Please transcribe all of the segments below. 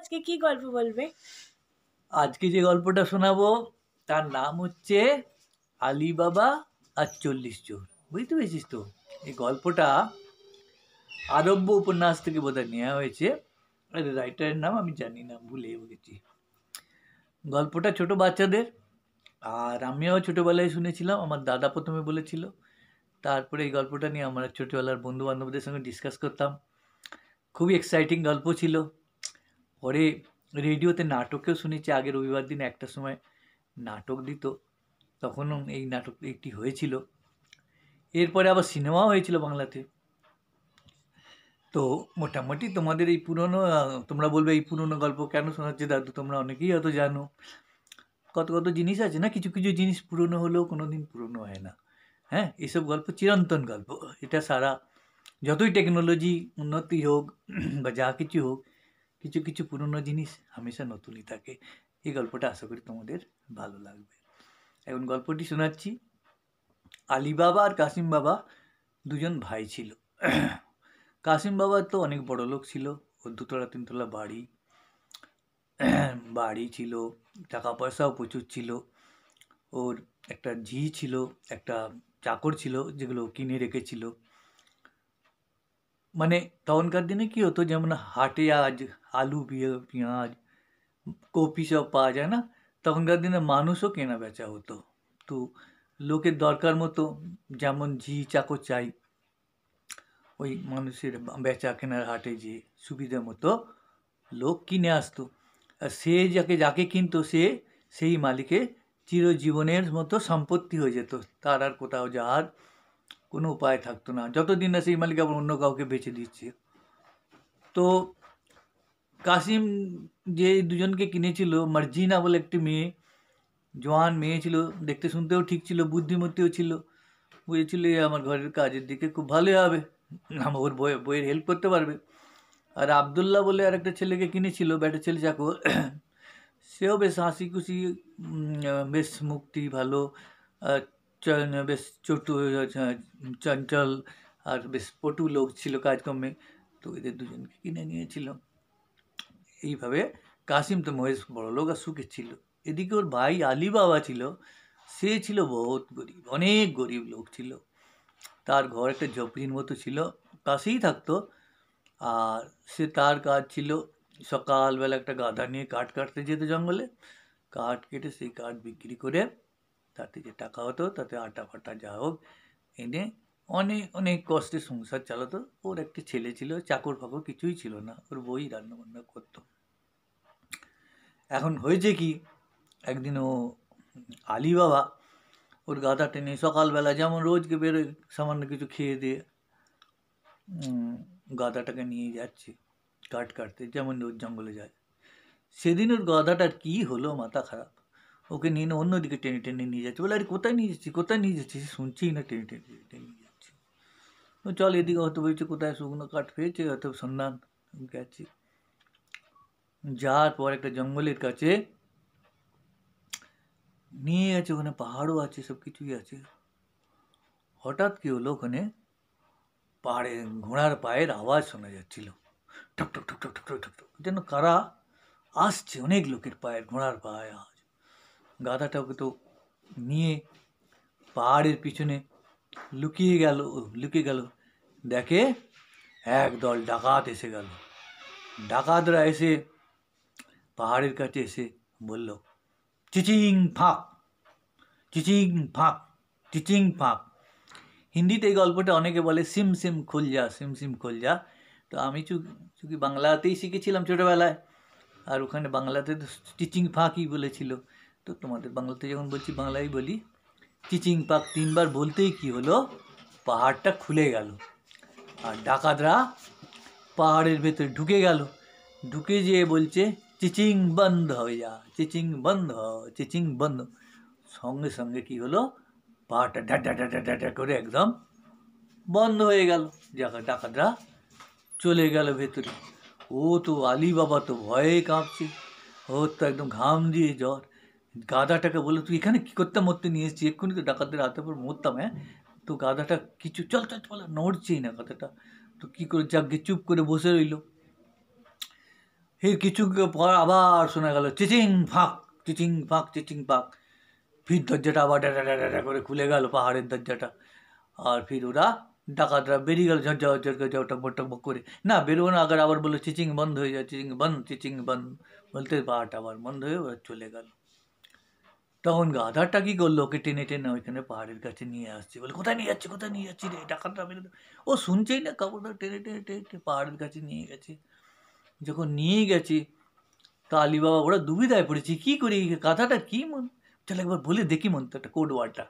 আজকে কি গল্প বলবে আজকে যে গল্পটা শোনাবো তার নাম হচ্ছে আলিবাবা বাবা আর চল্লিশ চোর বুঝতে পেরেছিস তো এই গল্পটা আরব্য উপন্যাস থেকে বোধহয় নেওয়া হয়েছে রাইটারের নাম আমি জানি না ভুলে গেছি গল্পটা ছোট বাচ্চাদের আর আমিও ছোটোবেলায় শুনেছিলাম আমার দাদা প্রথমে বলেছিল তারপরে এই গল্পটা নিয়ে আমরা ছোটোবেলার বন্ধু বান্ধবদের সঙ্গে ডিসকাস করতাম খুবই এক্সাইটিং গল্প ছিল পরে রেডিওতে নাটকেও শুনেছি আগে রবিবার দিন একটা সময় নাটক দিত তখনও এই নাটক একটি হয়েছিল এরপরে আবার সিনেমাও হয়েছিল বাংলাতে তো মোটামুটি তোমাদের এই পুরনো তোমরা বলবে এই পুরনো গল্প কেন শোনাচ্ছে দাদু তোমরা অনেকেই হয়তো জানো কত কত জিনিস আছে না কিছু কিছু জিনিস পুরনো হলেও কোনো দিন পুরনো হয় না হ্যাঁ এসব গল্প চিরন্তন গল্প এটা সারা যতই টেকনোলজি উন্নতি হোক বা যা কিছু হোক কিছু কিছু পুরনো জিনিস হামেশা নতুনই থাকে এই গল্পটা আশা করি তোমাদের ভালো লাগবে এখন গল্পটি শোনাচ্ছি আলিবাবা বাবা আর কাসিম বাবা দুজন ভাই ছিল কাসিম বাবা তো অনেক বড় লোক ছিল ওর দুতলা তিনতলা বাড়ি বাড়ি ছিল টাকা পয়সাও প্রচুর ছিল ওর একটা ঝি ছিল একটা চাকর ছিল যেগুলো কিনে রেখেছিল माने डाउन कर देने की हो तो जब हाटे আজ আলু বিয়ে পেঁয়াজ কপি সব পাওয়া যায় না তখনকার দিনে মানুষও কেনা বেচা হতো তো লোকের দরকার মতো যেমন ঝি চাকর চাই ওই মানুষের বেচা কেনার হাটে যে সুবিধা মতো লোক কিনে আসতো আর সে যাকে যাকে কিনতো সে সেই মালিকের চিরজীবনের মতো সম্পত্তি হয়ে যেত তার আর কোথাও যাওয়ার কোন উপায় থাকতো না যত দিন আছে এই মালিকা বড় উন্ন गावকে বেচে দিতে তো কাসিম যে দুইজনকে কিনেছিল মার্জিনা বলে একটি মেয়ে जवान মেয়ে ছিল দেখতে শুনতেও ঠিক ছিল বুদ্ধিমানটিও ছিল ও ছিল আমার ঘরের কাজের দিকে খুব ভালো হবে আমার বইর হেল্প করতে পারবে আর আব্দুল্লাহ বলে আরেকটা ছেলে কে কিনেছিল ব্যাটা ছেলে যাক সেও বেশ হাসি খুশি মিস মুক্তি ভালো বেশ চটু চঞ্চল আর বেশ পটু লোক ছিল কাজকর্মে তো এদের দুজনকে কিনে নিয়েছিল এইভাবে কাসিম তো মহেশ লোক আর সুখে ছিল এদিকে ওর ভাই আলী বাবা ছিল সে ছিল বহুত গরিব অনেক গরিব লোক ছিল তার ঘর একটা ঝপড়ির মতো ছিল পাশেই থাকতো আর সে তার কাজ ছিল সকালবেলা একটা গাধা নিয়ে কাঠ কাটতে যেত জঙ্গলে কাঠ কেটে সেই কাঠ বিক্রি করে তাতে যে টাকা হতো তাতে আটা ফাটা যা হোক এনে অনেক অনেক কষ্টে সংসার চালাতো ওর একটা ছেলে ছিল চাকর ফাকর কিছুই ছিল না ওর বই রান্নাবান্না করত এখন হয়েছে কি একদিন ও আলী বাবা ওর গাদা টেনে সকালবেলা যেমন রোজকে বেরোয় সামান্য কিছু খেয়ে দিয়ে গাদাটাকে নিয়ে যাচ্ছে কাট কাটতে যেমন রোজ জঙ্গলে যায় সেদিন ওর গাদাটার কী হলো মাথা খারাপ ওকে নিয়ে না অন্যদিকে টেনে টেনে নিয়ে যাচ্ছে বলে আরে কোথায় নিয়ে যাচ্ছি কোথায় নিয়ে যাচ্ছি শুনছেই না টেনে টেনে টেনে নিয়ে যাচ্ছে চল এদিকে হয়তো বলছে কোথায় শুকনো কাঠ পেয়েছে হয়তো সন্ধান গেছে যাওয়ার পর একটা জঙ্গলের কাছে নিয়ে আছে ওখানে পাহাড়ও আছে সব কিছুই আছে হঠাৎ কী হলো ওখানে পাহাড়ে ঘোড়ার পায়ের আওয়াজ শোনা যাচ্ছিল ঠক ঠক টক ঠক টক টক টক যেন কারা আসছে অনেক লোকের পায়ের ঘোড়ার পায়ে গাধাটাকে তো নিয়ে পাহাড়ের পিছনে লুকিয়ে গেল লুকিয়ে গেল দেখে একদল ডাকাত এসে গেল ডাকাতরা এসে পাহাড়ের কাছে এসে বলল চিচিং ফাঁক চিচিং ফাঁক চিচিং ফাঁক হিন্দিতে এই গল্পটা অনেকে বলে সিম সিম খোল যা সিম সিম খোল যা তো আমি চুকি বাংলাতেই শিখেছিলাম ছোটোবেলায় আর ওখানে বাংলাতে তো চিচিং ফাঁকই বলেছিল তো তোমাদের বাংলাতে যখন বলছি বাংলায় বলি চিচিং পাক তিনবার বলতেই কি হলো পাহাড়টা খুলে গেল আর ডাকাতরা পাহাড়ের ভেতরে ঢুকে গেল ঢুকে যেয়ে বলছে চিচিং বন্ধ হয়ে যা চিচিং বন্ধ চিচিং বন্ধ সঙ্গে সঙ্গে কি হলো পাহাড়টা ডা ডা ডা করে একদম বন্ধ হয়ে গেল ডাকাতরা চলে গেল ভেতরে ও তো আলি বাবা তো ভয়ে কাঁপছে ওর তো একদম ঘাম দিয়ে জ্বর গাদাটাকে বললো তুই এখানে কী করতাম মরতে নিয়ে এসেছি এক্ষুনি তো ডাকাতদের হাতে পর মরতাম হ্যাঁ তো গাধাটা কিছু চল চল চল নড়ছেই না গাদাটা তো কী করে যাকে চুপ করে বসে রইল এর কিছু পর আবার শোনা গেল চিচিং ফাঁক চিচিং ফাঁক চিচিং ফাঁক ফির দরজাটা আবার ড্যাডা ড্যাডা করে খুলে গেল পাহাড়ের দরজাটা আর ফির ওরা ডাকাতরা বেরিয়ে গেল ঝরঝা ঝরঝর করে যাও টকবক টকবক করে না বেরোবো না আগে আবার বললো চিচিং বন্ধ হয়ে যায় চিচিং বন্ধ চিচিং বন্ধ বলতে পাহাড়টা আবার বন্ধ হয়ে ওরা চলে গেল তখন গাধাটা কী করলো ওকে টেনে টেনে ওইখানে পাহাড়ের কাছে নিয়ে আসছে বলে কোথায় নিয়ে যাচ্ছে কোথায় নিয়ে যাচ্ছি রে ডাকাতটা আমি ও শুনছেই না কাপড়টা টেনে টেনে টেনে পাহাড়ের কাছে নিয়ে গেছে যখন নিয়ে গেছে তা আলি বাবা ওরা দুবিধায় পড়েছি কী করি কাঁথাটা কী মন তাহলে একবার বলে দেখি মন তো একটা কোড ওয়ার্ডটা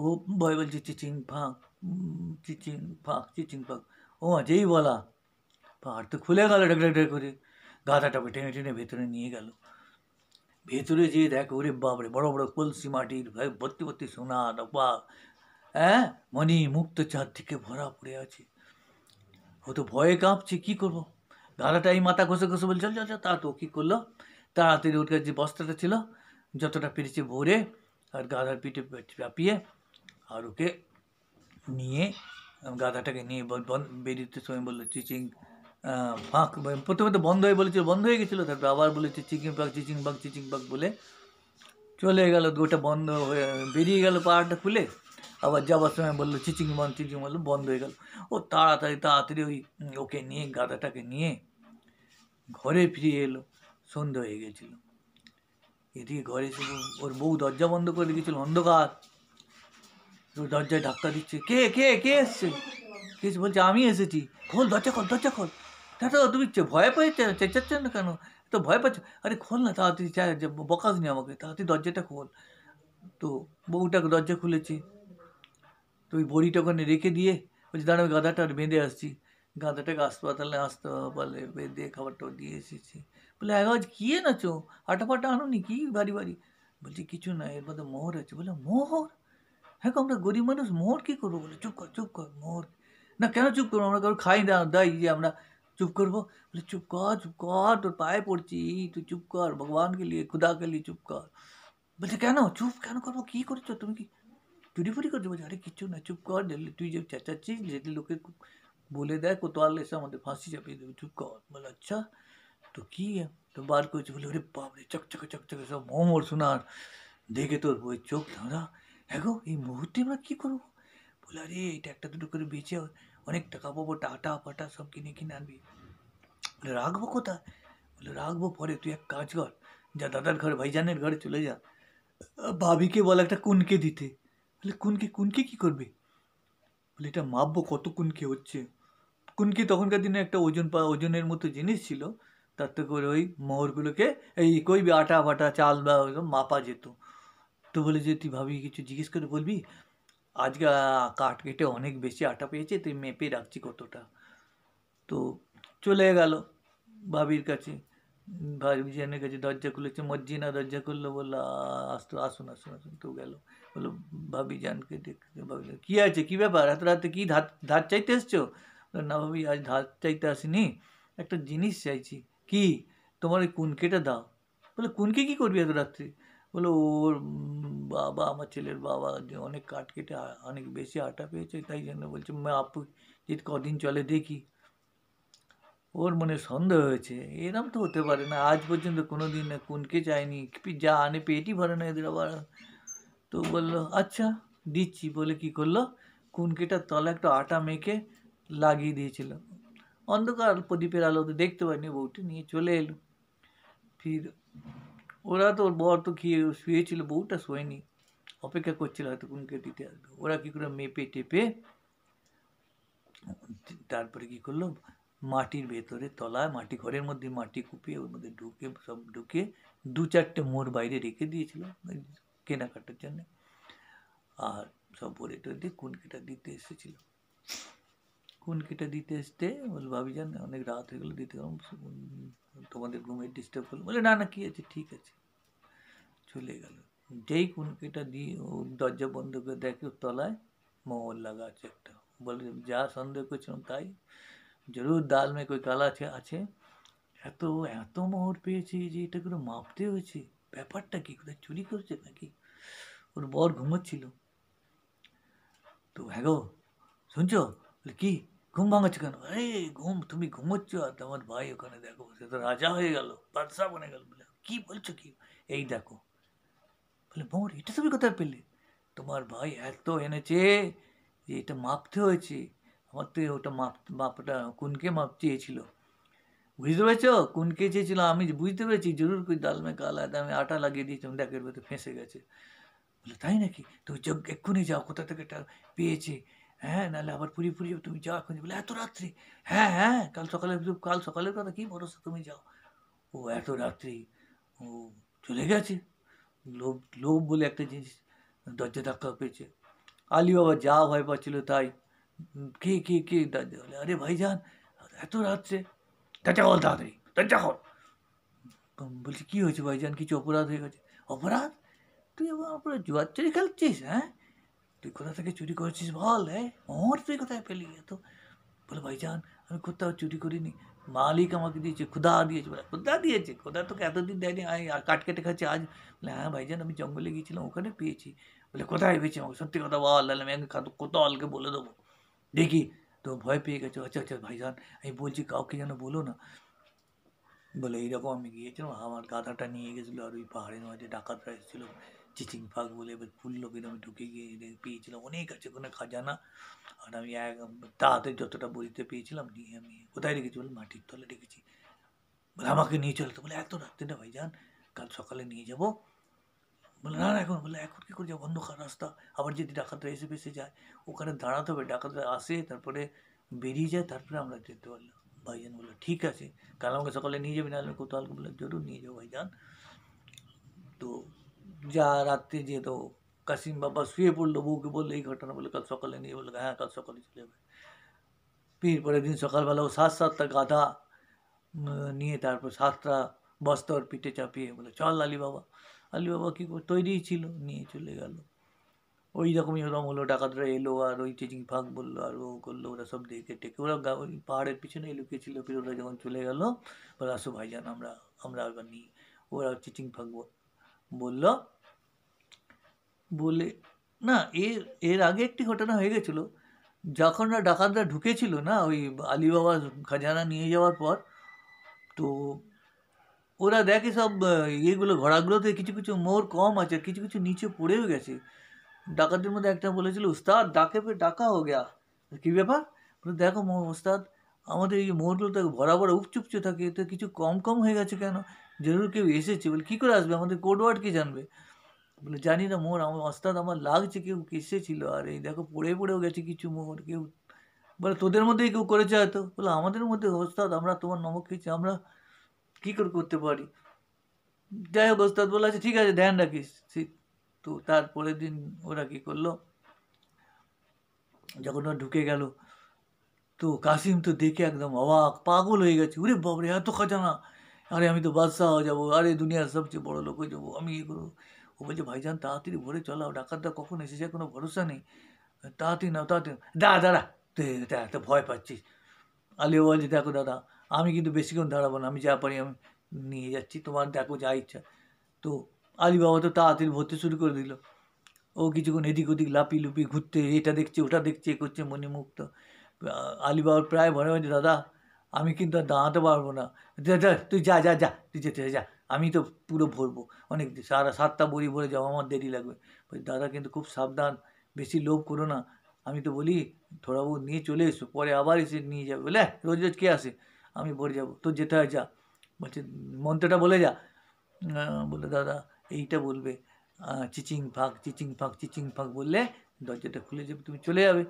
ও ভয় বলছে চিচিং ফাঁক চিচিং ফাঁক চিচিং ফাঁক ও যেই বলা পাহাড় তো খুলে গেল ডেক ডেক করে ওকে টেনে টেনে ভেতরে নিয়ে গেল ভেতরে যেয়ে দেখ ওরে বাবরে বড় বড় কলসি মাটির ভর্তি ভর্তি সোনা রূপা হ্যাঁ মনি মুক্ত চারদিকে ভরা পড়ে আছে ও তো ভয়ে কাঁপছে কী করবো গালাটাই মাথা ঘষে ঘষে বলছে চল চল চল তা তো কী করলো তাড়াতাড়ি ওর কাছে যে বস্তাটা ছিল যতটা পেরেছে ভরে আর গাধার পিঠে চাপিয়ে আর ওকে নিয়ে গাধাটাকে নিয়ে বেরিয়ে সময় বললো চিচিং ফাঁক মানে প্রথমে তো বন্ধ হয়ে বলেছিল বন্ধ হয়ে গেছিলো তারপরে আবার বলেছে চিচিং পাক চিচিং পাক চিচিং পাক বলে চলে গেল দুটা বন্ধ হয়ে বেরিয়ে গেলো পাহাড়টা খুলে আবার যাওয়ার সময় বললো চিচিং বন্ধ চিচিং বললো বন্ধ হয়ে গেল ও তাড়াতাড়ি তাড়াতাড়ি ওই ওকে নিয়ে গাদাটাকে নিয়ে ঘরে ফিরে এলো সন্ধ্যা হয়ে গেছিলো এদিকে ঘরে এসে ওর বউ দরজা বন্ধ করে দিয়েছিল অন্ধকার দরজায় ধাক্কা দিচ্ছে কে কে কে এসছে কে বলছে আমি এসেছি খোল দরজা খোল দরজা খোল দাদা তুমি ভয় পেয়েছে চেঁচাচ্ছ না কেন তো ভয় পাচ্ছ আরে খোল না তাড়াতাড়ি বকাস নি আমাকে তাড়াতাড়ি দরজাটা খোল তো বউটাকে দরজা খুলেছে তো ওই বড়িটা ওখানে রেখে দিয়ে বলছে দাঁড়া আমি গাঁদাটা বেঁধে আসছি গাঁদাটাকে হাসপাতালে আসতে বলে বেঁধে খাবারটা দিয়ে এসেছি বলে আজ কী এনেছো আটা পাটা আনো নি কি বাড়ি বাড়ি বলছি কিছু না এর মধ্যে মোহর আছে বলে মোহর হ্যাঁ আমরা গরিব মানুষ মোহর কী করবো বলে চুপ কর চুপ কর মোহর না কেন চুপ করবো আমরা কারো খাই না দেয় যে আমরা চুপ কর বল চুপ কর চুপ কর তোর বাই পড়ছি তুই চুপ কর ভগবান কে liye খোদা কে liye চুপ কর বল কি না চুপ কেন করু কি করছ তুমি কি টুডি ফুরি কর বল আরে কিচ্ছু না চুপ কর তুই যে চাচা চি জিনিস লেকে বলে দে कोतवाल এর সামনে फांसी দিয়ে দেব চুপ কর মলাচ্ছা তো কি এ তো বার কিছু বল আরে পাওরে চক চক চক চক মোহর শোনা দেখিয়ে তোর ওই চোখ ধরা হগো এই মুহূর্তে বা কি কর বল আরে এইটা একটা টুক করে বেচে অনেক টাকা পাবো টাটা ফাটা সব কিনে কিনে আনবি বলে রাখবো কোথায় বলে রাখবো পরে তুই এক কাজ কর যা দাদার ঘরে ভাইজানের ঘরে চলে যা ভাবিকে বল একটা কুনকে দিতে বলে কুনকে কুনকে কি করবে বলে এটা মাপবো কত কুনকে হচ্ছে কুনকে তখনকার দিনে একটা ওজন পা ওজনের মতো জিনিস ছিল থেকে করে ওই মোহরগুলোকে এই কইবি আটা ফাটা চাল বা মাপা যেত তো বলে যে তুই ভাবি কিছু জিজ্ঞেস করে বলবি আজকে কাঠ কেটে অনেক বেশি আটা পেয়েছে তুই মেপে রাখছি কতটা তো চলে গেল ভাবির কাছে ভাবি কাছে দরজা খুলেছে মজ্জিনা দরজা করলো বলল আসতো আসুন আসুন আসুন তো গেল বললো ভাবি দেখতে ভাবি কী আছে কী ব্যাপার এত রাতে কী ধার ধার চাইতে এসছো না ভাবি আজ ধার চাইতে আসিনি একটা জিনিস চাইছি কি তোমার ওই কুনকেটা দাও বলে কুনকে কী করবি এত রাত্রে বললো ওর বাবা আমার ছেলের বাবা যে অনেক কাঠ কেটে অনেক বেশি আটা পেয়েছে তাই জন্য বলছে মা আপু যে কদিন চলে দেখি ওর মনে সন্দেহ হয়েছে এরম তো হতে পারে না আজ পর্যন্ত কোনো দিন না কোনকে চায়নি যা আনে পেটই ভরে না এদের আবার তো বললো আচ্ছা দিচ্ছি বলে কি করলো কুনকেটার তলা একটা আটা মেখে লাগিয়ে দিয়েছিল অন্ধকার প্রদীপের আলোতে দেখতে পাইনি বউটি নিয়ে চলে এলো ফির ওরা তো বর তো খেয়ে শুয়েছিল বউটা শোয়নি অপেক্ষা করছিল হয়তো কোনকে দিতে আসবে ওরা কী করে মেপে টেপে তারপরে কী করলো মাটির ভেতরে তলায় মাটি ঘরের মধ্যে মাটি কুপিয়ে ওর মধ্যে ঢুকে সব ঢুকে দু চারটে মোর বাইরে রেখে দিয়েছিল কেনাকাটার জন্যে আর সব ভরে টরে দিয়ে কুনকেটা দিতে এসেছিলো কোন কেটে দিতে এসতে ভাবি জান অনেক রাত হয়ে গেলো দিতে গেলাম তোমাদের ঘুমে ডিস্টার্ব করলো বলে না না কী আছে ঠিক আছে চলে গেল যেই কুনকিটা দিয়ে ও দরজা বন্ধ করে দেখে তলায় লাগা আছে একটা বলে যা সন্দেহ করছিলাম তাই জরুর দাল মে কই কালা আছে আছে এত এত মোহর পেয়েছি যে এটা করে মাপতে হয়েছে ব্যাপারটা কি কোথায় চুরি করছে নাকি ওর বর ঘুমোচ্ছিল তো হ্যাঁ গো শুনছো কি ঘুম ভাঙাচ্ছ কেন এই ঘুম তুমি ঘুমোচ্ছ আর তোমার ভাই ওখানে দেখো সে তো রাজা হয়ে গেল বাদশাহ বনে গেল বলে কি বলছো কি এই দেখো বলে বোর এটা তুমি কোথায় পেলে তোমার ভাই এত এনেছে যে এটা মাপতে হয়েছে আমার তো ওটা মাপ মাপটা কোনকে মাপ চেয়েছিল বুঝতে পেরেছ কোনকে চেয়েছিল আমি বুঝতে পেরেছি জরুর কই ডালমে মে কাল আমি আটা লাগিয়ে দিয়েছিলাম দেখের ভেতরে ফেঁসে গেছে বলে তাই নাকি তো যজ্ঞ এক্ষুনি যাও কোথা থেকে এটা পেয়েছে হ্যাঁ নাহলে আবার পুরী পুরি তুমি যাও এখন বলে এত রাত্রি হ্যাঁ হ্যাঁ কাল সকালে কাল সকালের কথা কী ভরসা তুমি যাও ও এত রাত্রি ও চলে গেছে লোভ লোভ বলে একটা জিনিস দরজা ধাক্কা পেয়েছে আলি বাবা যা ভয় পাচ্ছিল তাই কে কে কে বলে আরে ভাইজান এত রাত্রে দরজা খোল তাড়াতাড়ি দরজা খোল বলছি কী হয়েছে ভাইজান কিছু অপরাধ হয়ে গেছে অপরাধ তুই আবার অপরাধ জুয়ার চুরি খেলছিস হ্যাঁ তুই কোথা থেকে চুরি করেছিস বল হ্যাঁ তুই কোথায় পেলি এত বলে ভাইজান আমি কোথাও চুরি করিনি মালিক আমাকে দিয়েছে খুদা দিয়েছে বলে খুদা দিয়েছে খুদা তোকে এতদিন দেয়নি আর কাট কেটে খাচ্ছে আজ বলে হ্যাঁ ভাইজান আমি জঙ্গলে গিয়েছিলাম ওখানে পেয়েছি বলে কোথায় পেয়েছি আমাকে সত্যি কথা বল তাহলে আমি কোথাওয়ালকে বলে দেবো দেখি তো ভয় পেয়ে গেছো আচ্ছা আচ্ছা ভাইজান আমি বলছি কাউকে যেন বলো না বলে এইরকম আমি গিয়েছিলাম আমার গাধাটা নিয়ে গেছিলো আর ওই পাহাড়ের মাঝে ডাকাতরা এসেছিলো চিচিং ফাঁক বলে এবার ফুল কিন্তু আমি ঢুকে গিয়ে পেয়েছিলাম অনেক আছে ওখানে খাজানা আর আমি এক তাহাতে যতটা বইতে পেয়েছিলাম নিয়ে আমি কোথায় রেখেছি বলে মাটির তলে রেখেছি বলে আমাকে নিয়ে চলে তো বলে এত রাত্রে না ভাই যান কাল সকালে নিয়ে যাব বলে না না এখন বলে এখন কী করে যাবো অন্ধকার রাস্তা আবার যদি ডাকাতরা এসে বেসে যায় ওখানে দাঁড়াতে হবে ডাকাতরা আসে তারপরে বেরিয়ে যায় তারপরে আমরা যেতে পারলাম ভাইজান বললো ঠিক আছে কাল আমাকে সকালে নিয়ে যাবি না আমি কোথাও বলে জরুর নিয়ে যাবো ভাইজান তো যা রাতে যে তো কাসিম বাবা সুইপল লবুকে বলে এই ঘটনা বলে কাল সকালে নিয়ে লাগায় কাল সকালে চলে ভিড় পরে দিন সকাল বেলা সাত সাতটা গাধা নিয়ে তারপর সাতটা বস্তর পিটে চপিয়ে বলে চল আলী বাবা আলী বাবা কি তোইদি ছিল নিয়ে চলে গেল ওই রকমই রং হলো ঢাকা ধরে এলো আর ওই টিটিং ভাঙ বলল আর ও করলো ওরা সব দেখে টেকওলা গা ওই পাড়ে পিছনে লুকিয়ে ছিল ওরা যখন চলে গেল বলো আসো ভাইজান আমরা আমরা বলনি ওরা টিটিং ভাঙ বলল বলে না এর এর আগে একটি ঘটনা হয়ে গেছিলো যখন ডাকাতরা ঢুকেছিল না ওই আলিবাবার খাজানা নিয়ে যাওয়ার পর তো ওরা দেখে সব ইয়েগুলো ঘোড়াগুলোতে কিছু কিছু মোর কম আছে কিছু কিছু নিচে পড়েও গেছে ডাকাতের মধ্যে একটা বলেছিল উস্তাদ ডাকে পে ডাকা হো গেয়া কী ব্যাপার দেখো উস্তাদ আমাদের এই মোড়গুলো তো ভরা ভরা উপচুপচে থাকে তো কিছু কম কম হয়ে গেছে কেন জরুর কেউ এসেছে বলে কী করে আসবে আমাদের কোড ওয়ার্ড কী জানবে বলে জানি না মোর আমার ওস্তাদ আমার লাগছে কেউ কেসে ছিল আর এই দেখো পড়ে পড়েও গেছে কিছু মোর কেউ বলে তোদের মধ্যেই কেউ করেছে হয়তো বলে আমাদের মধ্যে ওস্তাদ আমরা তোমার নমক খেয়েছি আমরা কী করে করতে পারি যাই হোক ওস্তাদ বলে আছে আচ্ছা, ঠিক আছে ধ্যান রাখিস তো তারপরের দিন ওরা কী করলো যখন ওরা ঢুকে গেল তো কাসিম তো দেখে একদম অবাক পাগল হয়ে গেছে ওরে বাবরে এত খাজানা আরে আমি তো বাদশাহ যাবো আরে দুনিয়ার সবচেয়ে বড় লোক হয়ে যাবো আমি ইয়ে করবো ও বলছে ভাইজান তাড়াতাড়ি ভরে চলাও ডাকাতটা কখন এসেছে কোনো ভরসা নেই তাড়াতাড়ি নাও তাড়াতাড়ি দাঁড়া দাঁড়া তুই এত ভয় পাচ্ছিস আলিও বলছে দেখো দাদা আমি কিন্তু বেশিক্ষণ দাঁড়াবো না আমি যা পারি আমি নিয়ে যাচ্ছি তোমার দেখো যা ইচ্ছা তো আলি বাবা তো তাড়াতাড়ি ভরতে শুরু করে দিল ও কিছুক্ষণ এদিক ওদিক লাপি লুপি ঘুরতে এটা দেখছে ওটা দেখছে করছে মনে মুক্ত আলি বাবার প্রায় ভরে হয়েছে দাদা আমি কিন্তু আর দাঁড়াতে পারবো না তুই যা যা যা তুই যেতে যা আমি তো পুরো ভরবো অনেক সারা সাতটা বড়ি ভরে যাও আমার দেরি লাগবে দাদা কিন্তু খুব সাবধান বেশি লোভ করো না আমি তো বলি থোড়া বহুত নিয়ে চলে এসো পরে আবার এসে নিয়ে যাবে বলে হ্যাঁ, রোজ রোজ কে আসে আমি ভরে যাবো তো যেতে হয় যা বলছে মন্ত্রটা বলে যা বলে দাদা এইটা বলবে চিচিং ফাঁক চিচিং ফাঁক চিচিং ফাঁক বললে দরজাটা খুলে যাবে তুমি চলে যাবে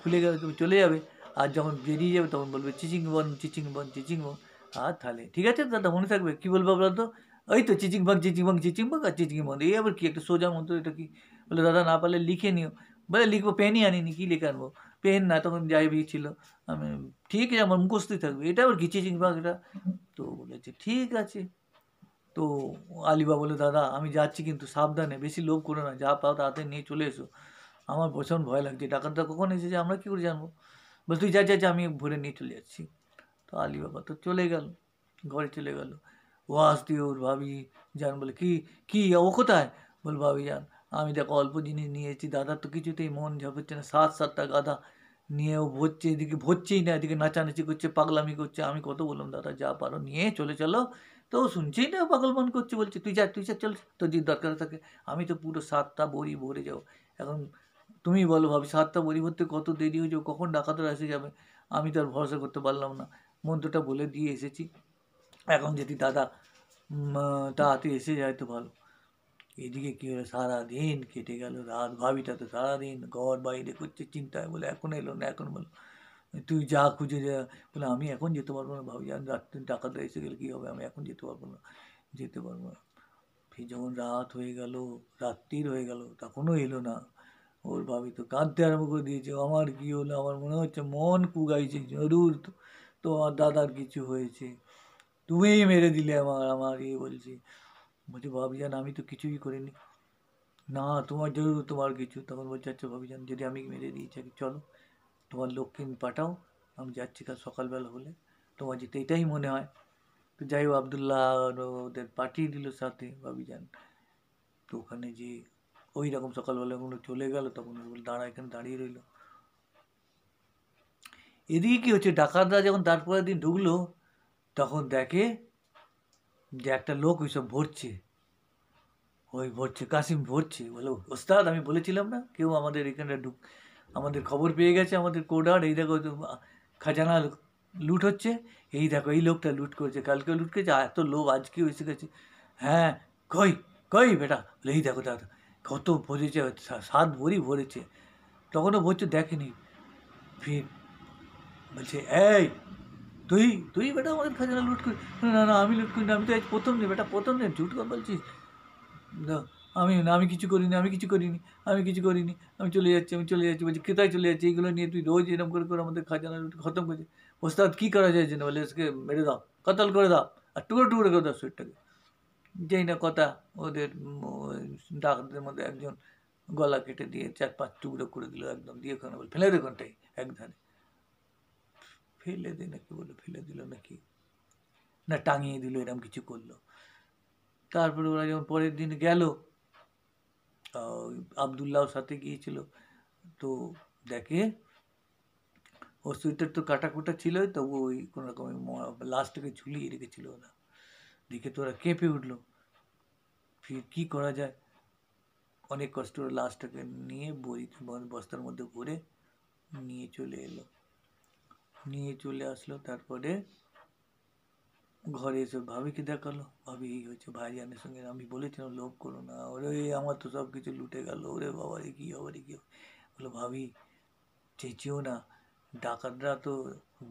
খুলে গেলে তুমি চলে যাবে আর যখন বেরিয়ে যাবে তখন বলবে চিচিং বন চিচিং বন চিচিং বন আর তাহলে ঠিক আছে দাদা মনে থাকবে কী বলবো আপনার তো এই তো চিচিং ভাগ চিচিং ভাগ চিচিং ভাগ আর চিচিং বন্ধ এই আবার কি একটা সোজা মতো এটা কি বলে দাদা না পারলে লিখে নিও বলে লিখবো পেনই আনিনি কী লিখে আনবো পেন না তখন যাই ছিল আমি ঠিক আছে আমার মুখস্থই থাকবে এটা আবার কি চিচিং ভাগ এটা তো বলেছে ঠিক আছে তো আলিবা বলে দাদা আমি যাচ্ছি কিন্তু সাবধানে বেশি লোভ করো না যা পাও তাতে নিয়ে চলে এসো আমার ভীষণ ভয় লাগছে ডাকাতটা কখন এসেছে আমরা কী করে জানবো বল তুই যা যা আমি ভরে নিয়ে চলে যাচ্ছি তো আলী বাবা তো চলে গেল ঘরে চলে গেল ওয়াস দিয়ে ওর ভাবি যান বলে কি কি ও কোথায় বল ভাবি যান আমি দেখো অল্প জিনিস নিয়েছি দাদা তো কিছুতেই মন ঝাপাচ্ছে না সাত সাতটা গাদা নিয়েও ভরছে এদিকে ভরছেই না এদিকে নাচানাচি করছে পাগলামি করছে আমি কত বললাম দাদা যা পারো নিয়ে চলে চলো তো ও শুনছেই না পাগল মন করছে বলছে তুই যা তুই যা চল তোর যদি দরকার থাকে আমি তো পুরো সাতটা বড়ি ভরে যাও এখন তুমি বলো ভাবি সাতটা বড়ি ভরতে কত দেরি হয়েছে কখন ডাকাতরা এসে যাবে আমি তো আর ভরসা করতে পারলাম না মন্ত্রটা বলে দিয়ে এসেছি এখন যদি দাদা তাড়াতাড়ি এসে যায় তো ভালো এদিকে কী হলো সারাদিন কেটে গেল রাত ভাবিটা তো সারাদিন ঘর বাইরে করছে চিন্তায় বলে এখন এলো না এখন বলো তুই যা খুঁজে যা বলে আমি এখন যেতে পারবো না ভাবি আমি রাত টাকাটা এসে গেলে কী হবে আমি এখন যেতে পারবো না যেতে পারবো না ফির যখন রাত হয়ে গেল রাত্রির হয়ে গেল তখনও এলো না ওর ভাবি তো কাঁদতে আরম্ভ করে দিয়েছে আমার কী হলো আমার মনে হচ্ছে মন কুগাইছে জরুর তো তোমার দাদার কিছু হয়েছে তুমিই মেরে দিলে আমার আমার ইয়ে বলছে বলছে ভাবিজান আমি তো কিছুই করিনি না তোমার জরুর তোমার কিছু তখন বলছে আচ্ছা ভাবিজান যদি আমি মেরে দিয়েছি আচ্ছা, চলো তোমার লোককে পাঠাও আমি যাচ্ছি কাল সকালবেলা হলে তোমার যেতে এটাই মনে হয় তো যাই হোক আবদুল্লাহ ওদের পাঠিয়ে দিল সাথে ভাবিজান তো ওখানে যে ওই রকম সকালবেলা ওগুলো চলে গেল তখন বলে দাঁড়া এখানে দাঁড়িয়ে রইলো এদিকে কী হচ্ছে ডাকাতরা যখন তারপরের দিন ঢুকলো তখন দেখে যে একটা লোক ওইসব ভরছে ওই ভরছে কাসিম ভরছে বলো ওস্তাদ আমি বলেছিলাম না কেউ আমাদের এখানে ঢুক আমাদের খবর পেয়ে গেছে আমাদের কোডার এই দেখো খাজানা লুট হচ্ছে এই দেখো এই লোকটা লুট করেছে কালকে লুট করেছে এত লোক আজকে এসে গেছে হ্যাঁ কই কই বেটা এই দেখো দাদা কত ভরেছে সাত ভরি ভরেছে তখনও ভরছে দেখেনি ফির বলছে এই তুই তুই বেটা আমাদের খাজানা লুট করি না না আমি লুট করি না আমি তো প্রথম দিন বেটা প্রথম দিন ঝুট কর বলছিস না আমি না আমি কিছু করিনি আমি কিছু করিনি আমি কিছু করিনি আমি চলে যাচ্ছি আমি চলে যাচ্ছি বলছি কোথায় চলে যাচ্ছি এইগুলো নিয়ে তুই রোজ এরম করে করে আমাদের খাজানা লুট খতম করছে ওস্তাদ কী করা যায় জন্য বলে এসকে মেরে দাও কতল করে দাও আর টুকরো টুকরো করে দাও শরীরটাকে যেই না কথা ওদের ডাকদের মধ্যে একজন গলা কেটে দিয়ে চার পাঁচ টুকরো করে দিল একদম দিয়ে ওখানে বল ফেলে রেখনটাই এক ধারে ফেলে দে নাকি বলে ফেলে দিল নাকি না টাঙিয়ে দিল এরকম কিছু করলো তারপরে ওরা যখন পরের দিন গেল আবদুল্লাহ সাথে গিয়েছিল তো দেখে ওর সুইটার তো কাটাকুটা ছিল তবু ওই কোনো রকম লাস্টকে ঝুলিয়ে রেখেছিল ওরা দেখে তো ওরা কেঁপে উঠলো ফির কী করা যায় অনেক কষ্ট লাশটাকে নিয়ে বই বস্তার মধ্যে ভরে নিয়ে চলে এলো নিয়ে চলে আসলো তারপরে ঘরে এসে ভাবিকে দেখালো ভাবি এই হচ্ছে ভাইজানের সঙ্গে আমি বলেছিলাম লোভ করো না ওরে আমার তো সব কিছু লুটে গেল ওরে বাবা রে কী হবে রে কী বলো ভাবি চেঁচিও না ডাকাতরা তো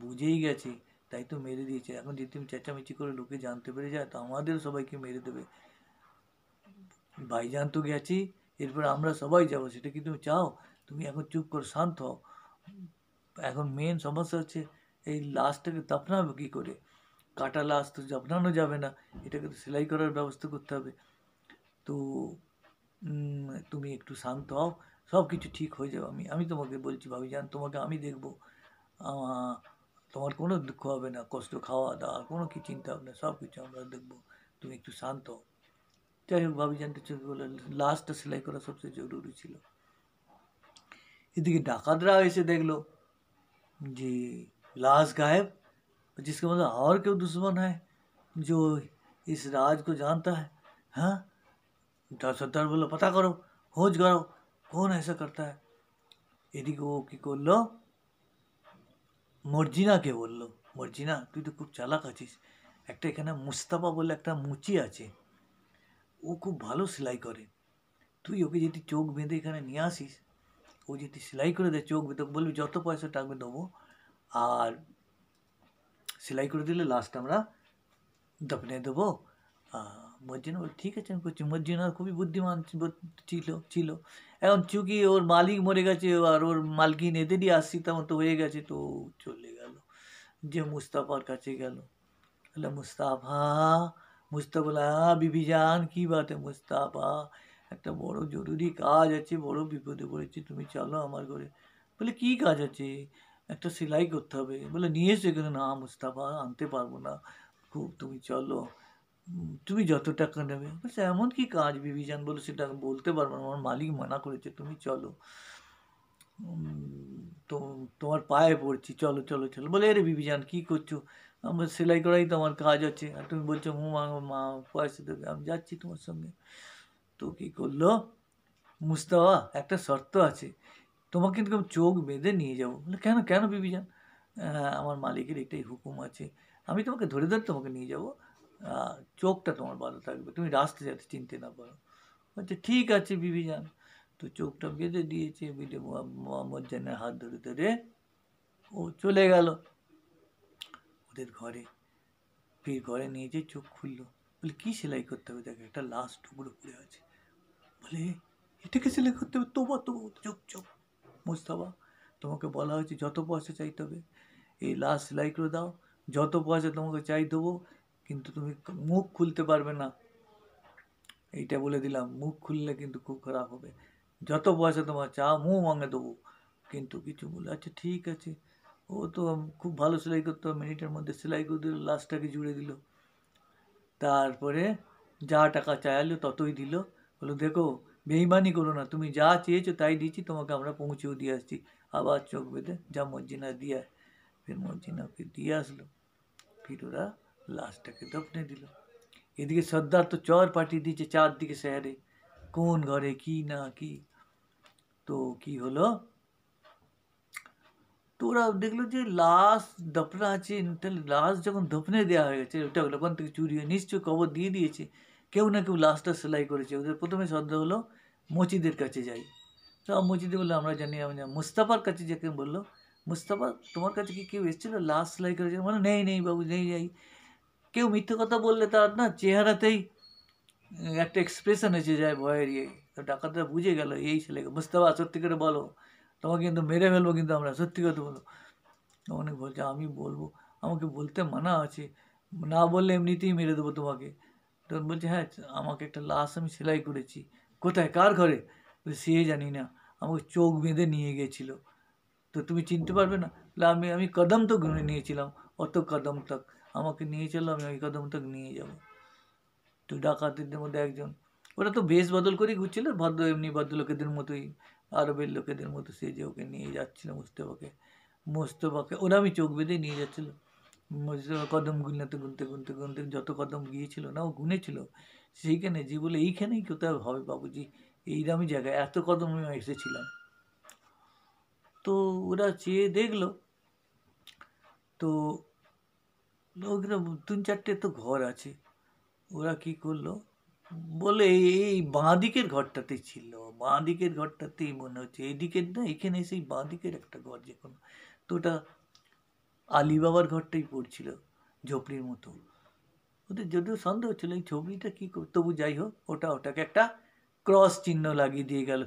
বুঝেই গেছে তাই তো মেরে দিয়েছে এখন যদি তুমি চেঁচামেচি করে লোকে জানতে পেরে যায় তো আমাদের সবাইকে মেরে দেবে ভাইজান তো গেছি এরপর আমরা সবাই যাবো সেটা কি তুমি চাও তুমি এখন চুপ করো শান্ত হও এখন মেন সমস্যা হচ্ছে এই লাশটাকে দাফনাবে কী করে কাটা লাশ তো জাপনানো যাবে না এটাকে তো সেলাই করার ব্যবস্থা করতে হবে তো তুমি একটু শান্ত হও সব কিছু ঠিক হয়ে যাবে আমি আমি তোমাকে বলছি ভাবিজান তোমাকে আমি দেখব তোমার কোনো দুঃখ হবে না কষ্ট খাওয়া দাওয়া কোনো কি চিন্তা হবে না সব কিছু আমরা দেখব তুমি একটু শান্ত হও যাই হোক ভাবি জানতে চোখে বলে লাশটা সেলাই করা সবচেয়ে জরুরি ছিল এদিকে ডাকাতরা এসে দেখলো जी लाश गायब जिसके मतलब और क्यों दुश्मन है जो इस राज को जानता है हाँ दस हजार बोलो पता करो खोज करो कौन ऐसा करता है यदि वो की को लो मर्जिना के बोल लो मर्जिना तु तो खूब चालक आचिस एक मुस्तफा बोले एक मुची आचे खूब भलो ভালো সেলাই করে তুই ওকে যদি চোখ বেঁধে এখানে নিয়ে ও যদি সেলাই করে দেয় চোখ তোকে বলবি যত পয়সা টাকা নেবো আর সেলাই করে দিলে লাস্ট আমরা দপনে দেবো মজ্জিনা বলে ঠিক আছে আমি করছি মজ্জিনার খুবই বুদ্ধিমান ছিল ছিল এখন চুকি ওর মালিক মরে গেছে আর ওর মালকিন এদেরই আসছি তেমন তো হয়ে গেছে তো চলে গেল যে মুস্তাফার কাছে গেল বলে মুস্তাফা মুস্তাফা বিবিজান কি বাতে মুস্তাফা একটা বড় জরুরি কাজ আছে বড় বিপদে পড়েছি তুমি চলো আমার ঘরে বলে কী কাজ আছে একটা সেলাই করতে হবে বলে নিয়ে এসে এখানে না মুস্তাফা আনতে পারবো না খুব তুমি চলো তুমি যত টাকা নেবে বলছে এমন কি কাজ বিবিজান বলে সেটা বলতে পারবো না আমার মালিক মানা করেছে তুমি চলো তো তোমার পায়ে পড়ছি চলো চলো চলো বলে এরে বিবিজান কী করছো আমার সেলাই করাই তো আমার কাজ আছে আর তুমি বলছো মা মা পয়সা দেবে আমি যাচ্ছি তোমার সঙ্গে তো কী করলো মুস্তাওয়া একটা শর্ত আছে তোমাকে কিন্তু চোখ বেঁধে নিয়ে যাবো কেন কেন বিবি হ্যাঁ আমার মালিকের এটাই হুকুম আছে আমি তোমাকে ধরে ধরে তোমাকে নিয়ে যাবো চোখটা তোমার বাধা থাকবে তুমি রাস্তা যাতে চিনতে না পারো আচ্ছা ঠিক আছে যান তো চোখটা বেঁধে দিয়েছে বেঁধে মোহাম্মদ জানের হাত ধরে ধরে ও চলে গেল ওদের ঘরে ফির ঘরে নিয়ে যেয়ে চোখ খুললো বলে কী সেলাই করতে হবে দেখো একটা লাশ টুকরো পড়ে আছে বলে এটাকে সিলেক্ট করতে হবে তবু তবু চুপ চুপ মোস্তফা তোমাকে বলা হয়েছে যত পয়সা চাইতে হবে এই লাস্ট সেলাই করে দাও যত পয়সা তোমাকে চাই দেবো কিন্তু তুমি মুখ খুলতে পারবে না এইটা বলে দিলাম মুখ খুললে কিন্তু খুব খারাপ হবে যত পয়সা তোমার চা মুখ মাঙে দেবো কিন্তু কিছু বলে আচ্ছা ঠিক আছে ও তো খুব ভালো সেলাই করতো মিনিটের মধ্যে সেলাই করে দিল লাস্টটাকে জুড়ে দিল তারপরে যা টাকা চাইলো ততই দিল বল দেখো বেইमानी করো না তুমি যা চেয়েছো তাই দিচ্ছি তোমাকে আমরা পৌঁছেও দিচ্ছি আবার চকবেতে জামরিনা দিয়ে फिर জামরিনা দিয়ে দিasListো পুরো লাস্টটাকে দপনে দিল এদিকে সর্বদা তো চার পাটি দিয়ে চারদিকে শহর কোন গরে কিনা কি তো কি হলো তোরও দিল যে লাশ দপনাছি until লাশ যখন দপনে দেয়া হবে তো তোরও পন্তি চুরি নিশ্চয় কব দিয়ে দিয়েছে কেউ না কেউ লাশটা সেলাই করেছে ওদের প্রথমে শ্রদ্ধা হলো মসজিদের কাছে যাই তো মসজিদে বললো আমরা জানি আমি মুস্তাফার কাছে যাকে বললো মুস্তাফা তোমার কাছে কি কেউ এসেছিল লাশ সেলাই করেছে মানে নেই নেই বাবু নেই যাই কেউ মিথ্যে কথা বললে তার না চেহারাতেই একটা এক্সপ্রেশন এসে যায় ভয়ের ইয়ে তো ডাকাতরা বুঝে গেল এই ছেলেকে মুস্তাফা সত্যি করে বলো তোমাকে কিন্তু মেরে ফেলবো কিন্তু আমরা সত্যি কথা বলো অনেক বলছে আমি বলবো আমাকে বলতে মানা আছে না বললে এমনিতেই মেরে দেবো তোমাকে তখন বলছে হ্যাঁ আমাকে একটা লাশ আমি সেলাই করেছি কোথায় কার ঘরে সে জানি না আমাকে চোখ বেঁধে নিয়ে গেছিলো তো তুমি চিনতে পারবে না আমি আমি কদম তো ঘুরে নিয়েছিলাম অত কদম তক আমাকে নিয়ে চলো আমি ওই কদম তক নিয়ে যাব তো ডাকাতিদের মধ্যে একজন ওরা তো বেশ বদল করেই ঘুরছিল ভদ্র এমনি ভদ্রলোকেদের মতোই আরবের লোকেদের মতো সে যে ওকে নিয়ে যাচ্ছিল মুস্তফাকে মুস্তফাকে ওরা আমি চোখ বেঁধে নিয়ে যাচ্ছিলো কদম গুনতে গুনতে গুনতে গুনতে যত কদম গিয়েছিল না ও গুনেছিল সেইখানে যে বলে এইখানেই কোথাও হবে বাবুজি দামি জায়গায় এত কদম এসেছিলাম তো ওরা চেয়ে দেখলো তো ওখানে তিন চারটে তো ঘর আছে ওরা কি করলো বলে এই বাঁ দিকের ঘরটাতে ছিল বাঁ দিকের ঘরটাতেই মনে হচ্ছে এদিকের না এখানে সেই বাঁ দিকের একটা ঘর যে কোনো তো ওটা আলি বাবার ঘরটাই পড়ছিল ঝোপড়ির মতো ওদের যদিও সন্দেহ ছিল এই ছবিটা কী তবু যাই হোক ওটা ওটাকে একটা ক্রস চিহ্ন লাগিয়ে দিয়ে গেল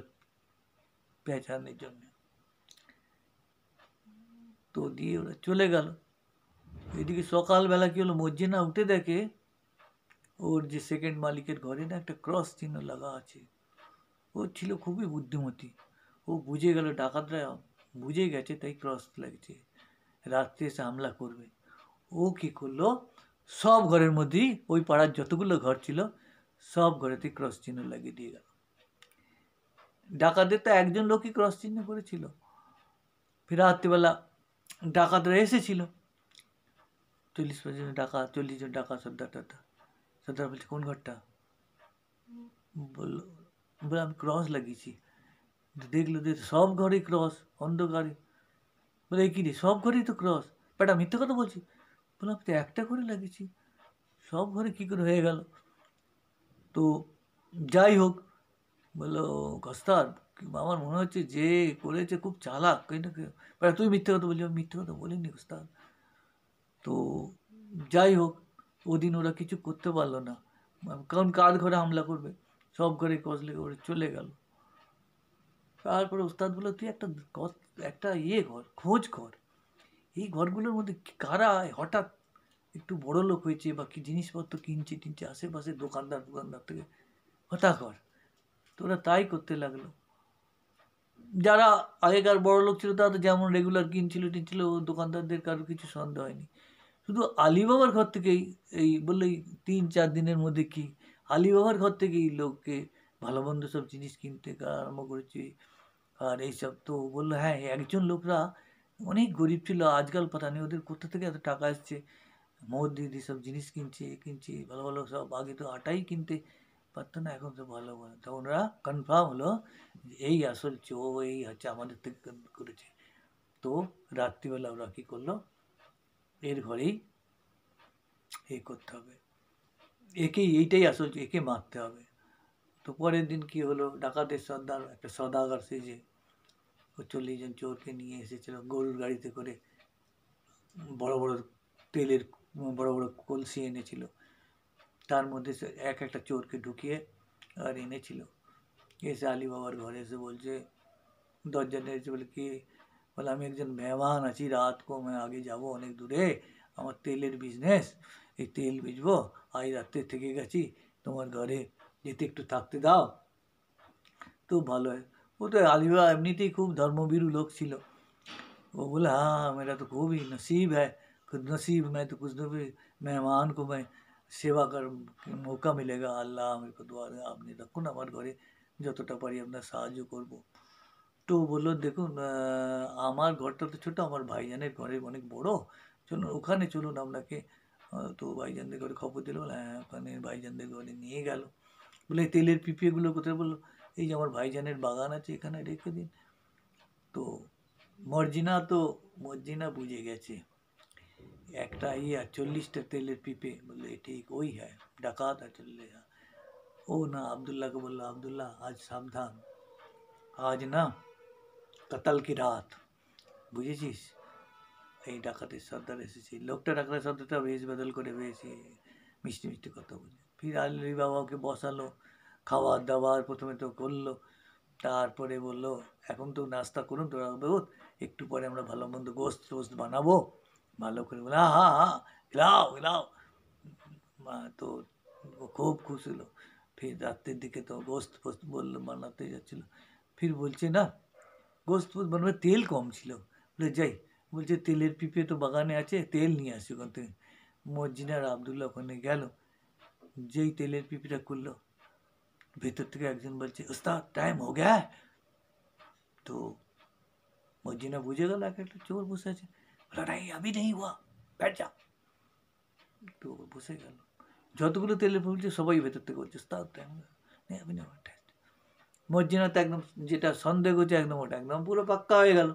পেঁচানোর জন্য তো দিয়ে ওরা চলে গেল এদিকে সকালবেলা কী হলো মজ্জিনা উঠে দেখে ওর যে সেকেন্ড মালিকের ঘরে না একটা ক্রস চিহ্ন লাগা আছে ও ছিল খুবই বুদ্ধিমতী ও বুঝে গেল ডাকাতরা বুঝে গেছে তাই ক্রস লাগছে রাত্রে এসে হামলা করবে ও কি করলো সব ঘরের মধ্যেই ওই পাড়ার যতগুলো ঘর ছিল সব ঘরেতে ক্রস চিহ্ন লাগিয়ে দিয়ে গেল ডাকাতদের তো একজন লোকই ক্রস চিহ্ন করেছিল ফের রাত্রিবেলা ডাকাতরা এসেছিল চল্লিশ জন ডাকা চল্লিশ জন ডাকা সর্দার টাটা সর্দার বলছে কোন ঘরটা বললো বলে আমি ক্রস লাগিয়েছি দেখলো যে সব ঘরে ক্রস অন্ধকারে বলে কী রে সব ঘরেই তো ক্রস ব্যাটা মিথ্যে কথা বলছি বললাম তো একটা ঘরে লাগিয়েছি সব ঘরে কী করে হয়ে গেল তো যাই হোক বললো কস্তার আমার মনে হচ্ছে যে করেছে খুব চালাক কিন্তু ব্যাটা তুই মিথ্যে কথা বললি মিথ্যে কথা বলিনি কস্তার তো যাই হোক ওদিন ওরা কিছু করতে পারলো না কারণ কার ঘরে হামলা করবে সব ঘরে কস লেগে ওরা চলে গেল তারপরে ওস্তাদ বললো তুই একটা একটা ইয়ে ঘর খোঁজ কর এই ঘরগুলোর মধ্যে কারা হঠাৎ একটু বড় লোক হয়েছে বা কি জিনিসপত্র কিনছে টিনছে আশেপাশে দোকানদার দোকানদার থেকে হঠাৎ কর তোরা তাই করতে লাগলো যারা আগেকার বড় লোক ছিল তারা তো যেমন রেগুলার কিনছিল টিনছিল দোকানদারদের কারোর কিছু সন্দেহ হয়নি শুধু আলিবাবার ঘর থেকেই এই বললে তিন চার দিনের মধ্যে কি আলিবাবার ঘর থেকেই লোককে ভালো মন্দ সব জিনিস কিনতে আরম্ভ করেছে আর এইসব তো বললো হ্যাঁ, হ্যাঁ একজন লোকরা অনেক গরিব ছিল আজকাল পাতা নেই ওদের কোথা থেকে এত টাকা আসছে মোদি দিদি সব জিনিস কিনছে কিনছে ভালো ভালো সব আগে তো আটাই কিনতে পারতো না এখন তো ভালো ভালো তো ওনারা কনফার্ম হলো এই আসল চো এই হচ্ছে আমাদের থেকে করেছে তো রাত্রিবেলা ওরা কী করলো এর ঘরেই এ করতে হবে একে এইটাই আসল একে মারতে হবে তো পরের দিন কি হলো ডাকাতের সর্দার একটা সদাগার সে যে ও চল্লিশ জন চোরকে নিয়ে এসেছিল গোল গাড়িতে করে বড় বড় তেলের বড় বড় কলসি এনেছিল তার মধ্যে এক একটা চোরকে ঢুকিয়ে আর এনেছিল এসে আলী বাবার ঘরে এসে বলছে দরজা নিয়ে নিয়েছে বলে কি বলে আমি একজন মেহমান আছি রাত কমে আগে যাব অনেক দূরে আমার তেলের বিজনেস এই তেল বিজবো আজ রাত্রে থেকে গেছি তোমার ঘরে যেতে একটু থাকতে দাও তো ভালো হয় তো আলিওয়া এমनिटी খুব ধর্মবীর লোক ছিল ও बोला हां मेरा तो को भी नसीब है कि नसीब मैं तो कुछ देर मेहमान को मैं सेवा कर मौका मिलेगा अल्लाह मेरे को दुआ दे आपने रखोnavbar যতটা পারি আমরা সাহায্য করব তো বলল দেখো আমার ঘরটা তো ছোট আমার ভাইJane গরে অনেক বড় চলুন ওখানে চলুন নামনা কে তো ভাইJane গরে খব দিল মানে ভাইJane গরে নিয়ে গেল বলে তেলের পিপে গুলো কত বলল এই আমার ভাইজনের বাগান আছে এখানে রেখে দিন তো মরজিনা তো মরজিনা বুঝে গেছে একটা আই 40 টা তেলের পিপে বলে ঠিক ওই है डकादा चल ले ओ ना अब्दुल्ला कबला अब्दुल्ला आज सावधान आज ना قتل की रात बुझे जी ए डाकाते सरदार एसी লোকটা নকলে سنتতা বেশ বদল করে হইছে মিষ্টির কথা বুঝুন फिर আলী বাবাকে বসালো খাওয়া দাওয়ার প্রথমে তো করলো তারপরে বলল এখন তো নাস্তা করুন তো বহুত একটু পরে আমরা ভালো মন্দ গোস্ত টোস্ত বানাবো ভালো করে বলে হা হা এলাও এলাও তো খুব খুশি হলো ফির রাত্রের দিকে তো গোস্ত ফোস্ত বললো বানাতে যাচ্ছিলো ফির বলছে না গোস্ত ফোস্ত বানাবে তেল কম ছিল বলে যাই বলছে তেলের পিপে তো বাগানে আছে তেল নিয়ে আসি ওখান থেকে মজিনার আবদুল্লা ওখানে গেল যেই তেলের পিপিটা করলো भीतर तक एग्जाम बच्चे उस्ताद टाइम हो गया है तो मोदी ने बुझेगा लाके तो चोर भूसा से लड़ाई अभी नहीं हुआ बैठ जा तो भूसे गल जतगुलो तेल फूल सबाई भेतर तक बोलते उस्ताद टाइम नहीं अभी नहीं टेस्ट मोदी तो एकदम जेटा सन्देह हो तो एकदम एकदम पूरा पक्का हो गल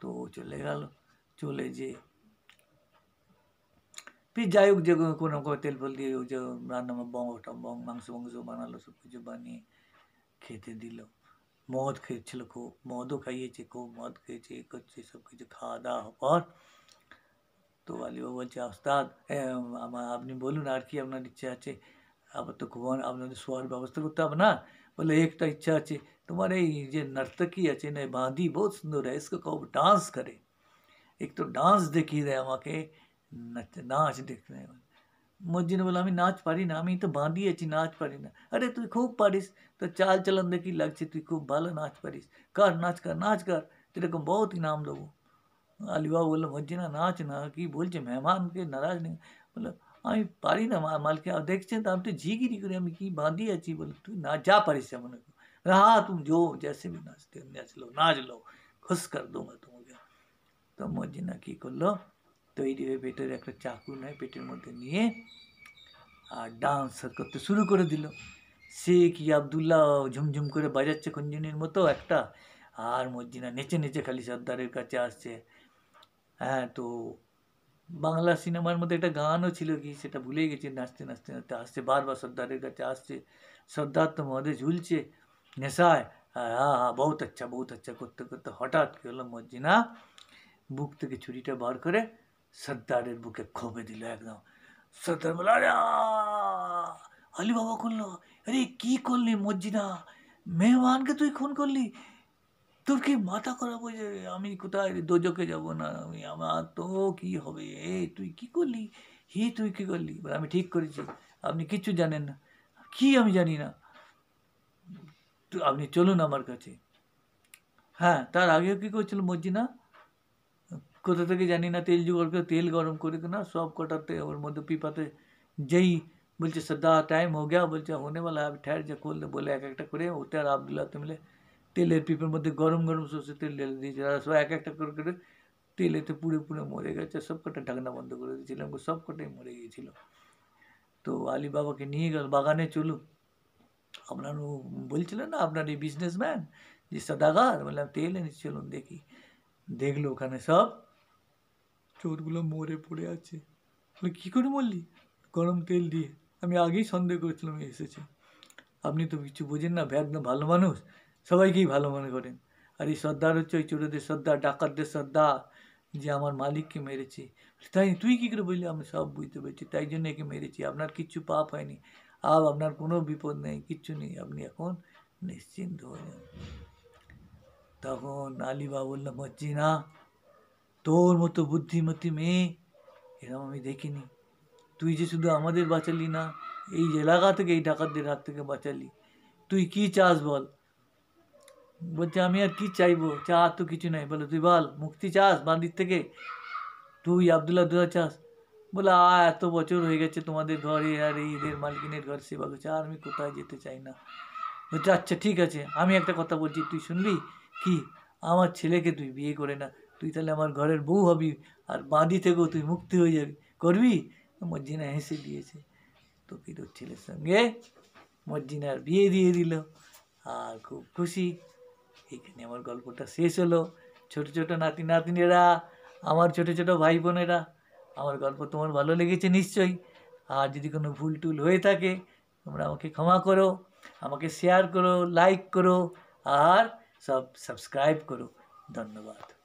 तो चले गल चले जी जायोग जगह কোনো কোনো তেল ফেল দিয়ে ওই যে রান্না বং টং মাংস মাংস বানালো সব কিছু বানিয়ে খেতে দিল মদ খেয়েছিল খুব মদও খাইয়েছে খুব মদ খেয়েছে এ করছে সব কিছু খাওয়া দাওয়া পর তো আলিবাবু বলছে ওস্তাদ আমার আপনি বলুন আর কি আপনার ইচ্ছে আছে আবার তো ঘুমান আপনাদের শোয়ার ব্যবস্থা করতে হবে না বলে একটা ইচ্ছা আছে তোমার এই যে নর্তকী আছে না বাঁধি বহুত সুন্দর হয় इसको কব ডান্স করে एक तो डांस देखी रहे আমাকে नाच नाच देखने मोजी ने बोला हमें नाच पारी ना हमें तो बांधी अच्छी नाच पारी ना अरे तू खूब पारिस तो चाल चलन देखी लग से तू खूब भाला नाच पारिस कर नाच कर नाच कर तेरे को बहुत इनाम दो अलिवा बोला मोजी ना नाच ना कि बोल चे मेहमान के नाराज नहीं हमें पारी ना माल बोला আমি পারি না মালকে দেখছেন তো আমি তো জিগিরি করে আমি কি বাঁধি আছি বলে তুই না যা পারিস মনে কর হা তুমি জো জেসে বি নাচতে নাচ লো নাচ লো খুশ तुम तो मोजी ना की কি लो তৈরি হয়ে পেটের একটা চাকু নেয় পেটের মধ্যে নিয়ে আর ডান্স করতে শুরু করে দিল সে কি আবদুল্লাহ ঝুমঝুম করে বাজাচ্ছে কুঞ্জনির মতো একটা আর মজ্জিনা নেচে নেচে খালি সর্দারের কাছে আসছে হ্যাঁ তো বাংলা সিনেমার মধ্যে একটা গানও ছিল কি সেটা ভুলে গেছে নাচতে নাচতে নাচতে আসছে বারবার সর্দারের কাছে আসছে সর্দার তো মধ্যে ঝুলছে নেশায় হ্যাঁ হ্যাঁ বহুত আচ্ছা বহুত আচ্ছা করতে করতে হঠাৎ কী হলো মজ্জিনা বুক থেকে ছুরিটা বার করে সর্দারের বুকে ক্ষোভে দিল একদম সর্দার বলল আরে আলি বাবা করলো আরে কি করলি মজ্জিনা মেহমানকে তুই খুন করলি তোর কি মাথা খারাপ হয়ে যাবে আমি কোথায় দোজকে যাব না আমি আমার তো কি হবে এ তুই কি করলি হি তুই কি করলি আমি ঠিক করেছি আপনি কিচ্ছু জানেন না কি আমি জানি না আপনি চলুন আমার কাছে হ্যাঁ তার আগেও কি করছিল মজ্জিনা কোথা থেকে জানি না তেল জোগাড় করে তেল গরম করে না সব কটাতে ওর মধ্যে পিপাতে যেই বলছে সদা টাইম হো গিয়া বলছে হনে বলা আমি ঠের যে খোল বলে এক একটা করে ওটা আর আবদুল্লাহতে মিলে তেলের পিপের মধ্যে গরম গরম সরষে তেল ঢেলে দিয়েছে আর সব এক একটা করে করে তেলেতে পুড়ে পুড়ে মরে গেছে সব কটা ঢাকনা বন্ধ করে দিয়েছিলাম সব কটাই মরে গিয়েছিল তো আলি বাবাকে নিয়ে গেল বাগানে চলুন আপনার বলছিলেন না আপনার এই বিজনেসম্যান যে সদাগার বললাম তেল এনেছি চলুন দেখি দেখলো ওখানে সব চোরগুলো মরে পড়ে আছে বলে কী করে মরলি গরম তেল দিয়ে আমি আগেই সন্দেহ করেছিলাম এসেছে আপনি তো কিছু বোঝেন না ভ্যাগনা ভালো মানুষ সবাইকেই ভালো মনে করেন আর এই সর্দার হচ্ছে ওই চোরদের সর্দার ডাকাতদের সর্দা যে আমার মালিককে মেরেছি তাই তুই কী করে বললি আমি সব বুঝতে পেরেছি তাই জন্য একে মেরেছি আপনার কিচ্ছু পাপ হয়নি আর আপনার কোনো বিপদ নেই কিচ্ছু নেই আপনি এখন নিশ্চিন্ত হয়ে যান তখন আলিবা বললাম হচ্ছি না তোর মতো বুদ্ধিমতী মেয়ে এরকম আমি দেখিনি তুই যে শুধু আমাদের বাঁচালি না এই এলাকা থেকে এই ডাকাতদের হাত থেকে বাঁচালি তুই কি চাস বল বলছে আমি আর কি চাইবো চা তো কিছু নাই বলে তুই বল মুক্তি চাস বান্দির থেকে তুই আবদুল্লা দুয়া চাস বলে আ এত বছর হয়ে গেছে তোমাদের ঘরে আর এই এদের মালকিনের ঘর সেবা করছে আর আমি কোথায় যেতে চাই না বলছে আচ্ছা ঠিক আছে আমি একটা কথা বলছি তুই শুনবি কি আমার ছেলেকে তুই বিয়ে করে না তুই তাহলে আমার ঘরের বউ হবি আর বাঁধি থেকেও তুই মুক্তি হয়ে যাবি করবি মজ্জিনা হেসে দিয়েছে তো পিদুর ছেলের সঙ্গে মজ্জিনার বিয়ে দিয়ে দিল আর খুব খুশি এখানে আমার গল্পটা শেষ হলো ছোট ছোট নাতি নাতনিরা আমার ছোট ছোট ভাই বোনেরা আমার গল্প তোমার ভালো লেগেছে নিশ্চয়ই আর যদি কোনো ভুল টুল হয়ে থাকে তোমরা আমাকে ক্ষমা করো আমাকে শেয়ার করো লাইক করো আর সব সাবস্ক্রাইব করো ধন্যবাদ